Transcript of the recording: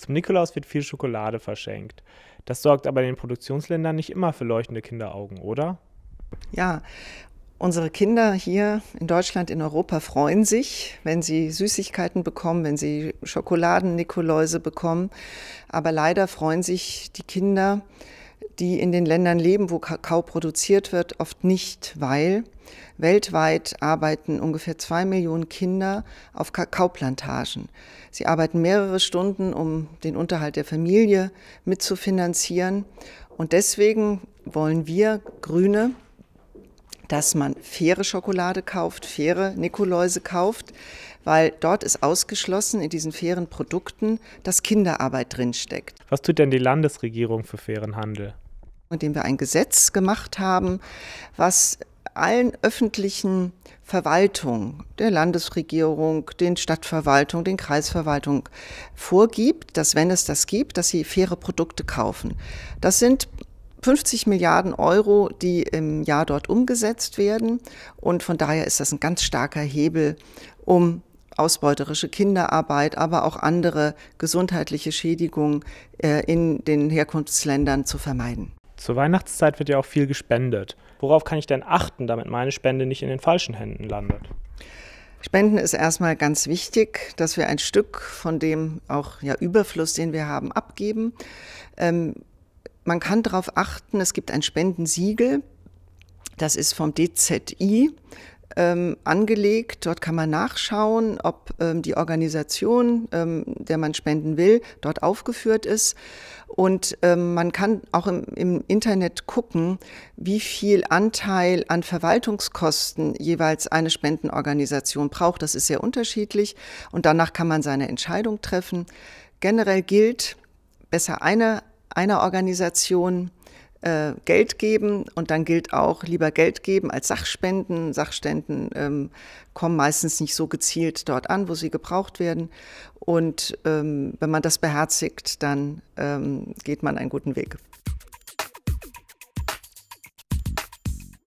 Zum Nikolaus wird viel Schokolade verschenkt. Das sorgt aber in den Produktionsländern nicht immer für leuchtende Kinderaugen, oder? Ja, Unsere Kinder hier in Deutschland, in Europa freuen sich, wenn sie Süßigkeiten bekommen, wenn sie Schokoladen-Nikoläuse bekommen. Aber leider freuen sich die Kinder, die in den Ländern leben, wo Kakao produziert wird, oft nicht, weil weltweit arbeiten ungefähr zwei Millionen Kinder auf Kakaoplantagen. Sie arbeiten mehrere Stunden, um den Unterhalt der Familie mitzufinanzieren. Und deswegen wollen wir Grüne dass man faire Schokolade kauft, faire Nikoläuse kauft, weil dort ist ausgeschlossen in diesen fairen Produkten, dass Kinderarbeit drinsteckt. Was tut denn die Landesregierung für fairen Handel? Indem wir ein Gesetz gemacht haben, was allen öffentlichen Verwaltungen, der Landesregierung, den Stadtverwaltungen, den Kreisverwaltungen vorgibt, dass wenn es das gibt, dass sie faire Produkte kaufen. Das sind 50 Milliarden Euro, die im Jahr dort umgesetzt werden. Und von daher ist das ein ganz starker Hebel, um ausbeuterische Kinderarbeit, aber auch andere gesundheitliche Schädigungen äh, in den Herkunftsländern zu vermeiden. Zur Weihnachtszeit wird ja auch viel gespendet. Worauf kann ich denn achten, damit meine Spende nicht in den falschen Händen landet? Spenden ist erstmal ganz wichtig, dass wir ein Stück von dem auch ja, Überfluss, den wir haben, abgeben. Ähm, man kann darauf achten, es gibt ein Spendensiegel, das ist vom DZI ähm, angelegt. Dort kann man nachschauen, ob ähm, die Organisation, ähm, der man spenden will, dort aufgeführt ist. Und ähm, man kann auch im, im, Internet gucken, wie viel Anteil an Verwaltungskosten jeweils eine Spendenorganisation braucht. Das ist sehr unterschiedlich. Und danach kann man seine Entscheidung treffen. Generell gilt, besser eine einer Organisation äh, Geld geben und dann gilt auch lieber Geld geben als Sachspenden. Sachspenden ähm, kommen meistens nicht so gezielt dort an, wo sie gebraucht werden. Und ähm, wenn man das beherzigt, dann ähm, geht man einen guten Weg.